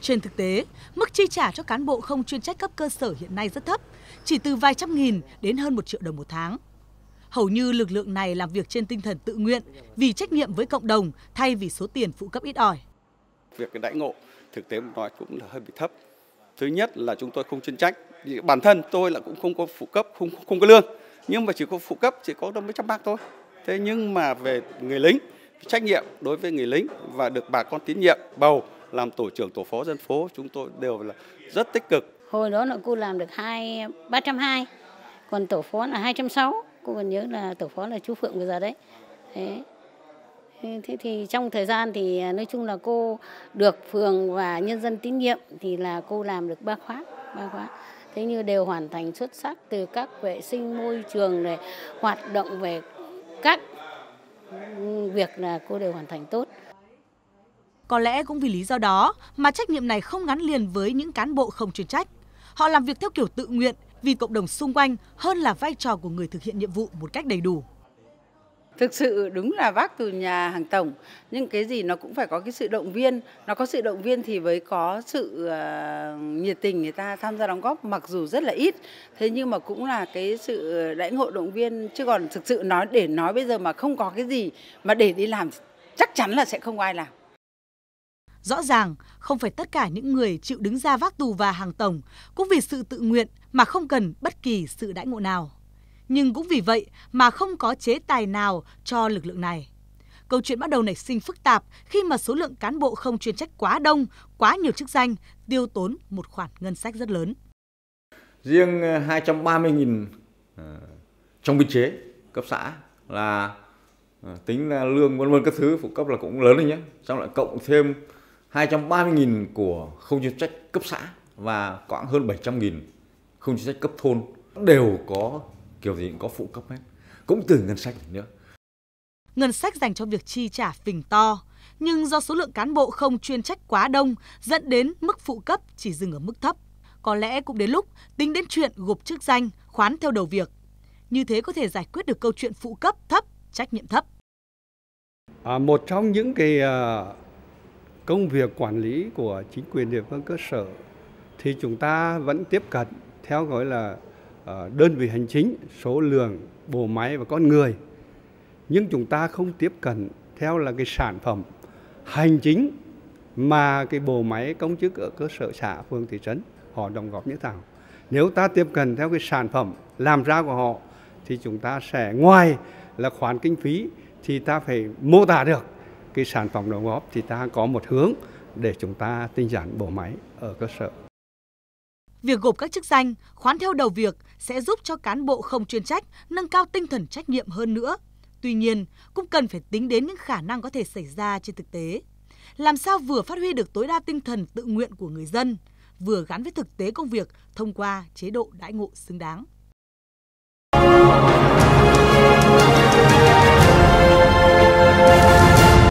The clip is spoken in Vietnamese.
Trên thực tế, mức chi trả cho cán bộ không chuyên trách cấp cơ sở hiện nay rất thấp, chỉ từ vài trăm nghìn đến hơn một triệu đồng một tháng. Hầu như lực lượng này làm việc trên tinh thần tự nguyện vì trách nhiệm với cộng đồng thay vì số tiền phụ cấp ít ỏi. Việc cái đãi ngộ thực tế mà nói cũng là hơi bị thấp. Thứ nhất là chúng tôi không chuyên trách. Bản thân tôi là cũng không có phụ cấp, không không có lương. Nhưng mà chỉ có phụ cấp chỉ có đâu mấy trăm bạc thôi. Thế nhưng mà về người lính, trách nhiệm đối với người lính và được bà con tín nhiệm bầu làm tổ trưởng tổ phó dân phố chúng tôi đều là rất tích cực. Hồi đó là cô làm được hai ba trăm hai, còn tổ phó là hai trăm sáu. Cô còn nhớ là tổ phó là chú Phượng bây giờ đấy. Thế. Thế thì trong thời gian thì à, nói chung là cô được phường và nhân dân tín nhiệm thì là cô làm được ba khóa, ba khóa thế như đều hoàn thành xuất sắc từ các vệ sinh môi trường này hoạt động về các ừ, việc là cô đều hoàn thành tốt có lẽ cũng vì lý do đó mà trách nhiệm này không gắn liền với những cán bộ không chuyên trách. Họ làm việc theo kiểu tự nguyện vì cộng đồng xung quanh hơn là vai trò của người thực hiện nhiệm vụ một cách đầy đủ. Thực sự đúng là vác từ nhà hàng tổng, nhưng cái gì nó cũng phải có cái sự động viên, nó có sự động viên thì mới có sự ờ, nhiệt tình người ta tham gia đóng góp mặc dù rất là ít, thế nhưng mà cũng là cái sự đãi ngộ động viên chứ còn thực sự nói để nói bây giờ mà không có cái gì mà để đi làm chắc chắn là sẽ không ai làm. Rõ ràng, không phải tất cả những người chịu đứng ra vác tù và hàng tổng cũng vì sự tự nguyện mà không cần bất kỳ sự đãi ngộ nào. Nhưng cũng vì vậy mà không có chế tài nào cho lực lượng này. Câu chuyện bắt đầu nảy sinh phức tạp khi mà số lượng cán bộ không chuyên trách quá đông, quá nhiều chức danh, tiêu tốn một khoản ngân sách rất lớn. Riêng 230.000 ờ, ờ, trong biên chế cấp xã là ờ, tính là lương vân vân các thứ phụ cấp là cũng lớn đấy nhé. Xong lại cộng thêm 230.000 của không chuyên trách cấp xã và khoảng hơn 700.000 không chuyên trách cấp thôn đều có kiểu gì cũng có phụ cấp hết, cũng từ ngân sách nữa. Ngân sách dành cho việc chi trả phình to, nhưng do số lượng cán bộ không chuyên trách quá đông dẫn đến mức phụ cấp chỉ dừng ở mức thấp. Có lẽ cũng đến lúc tính đến chuyện gộp chức danh, khoán theo đầu việc. Như thế có thể giải quyết được câu chuyện phụ cấp thấp, trách nhiệm thấp. À, một trong những cái uh, công việc quản lý của chính quyền địa phương cơ sở thì chúng ta vẫn tiếp cận theo gọi là ờ, đơn vị hành chính, số lượng, bộ máy và con người. Nhưng chúng ta không tiếp cận theo là cái sản phẩm hành chính mà cái bộ máy công chức ở cơ sở xã, phường, thị trấn họ đóng góp như thế nào. Nếu ta tiếp cận theo cái sản phẩm làm ra của họ thì chúng ta sẽ ngoài là khoản kinh phí thì ta phải mô tả được cái sản phẩm đóng góp thì ta có một hướng để chúng ta tinh giản bộ máy ở cơ sở. Việc gộp các chức danh, khoán theo đầu việc sẽ giúp cho cán bộ không chuyên trách nâng cao tinh thần trách nhiệm hơn nữa. Tuy nhiên, cũng cần phải tính đến những khả năng có thể xảy ra trên thực tế. Làm sao vừa phát huy được tối đa tinh thần tự nguyện của người dân, vừa gắn với thực tế công việc thông qua chế độ đãi ngộ xứng đáng.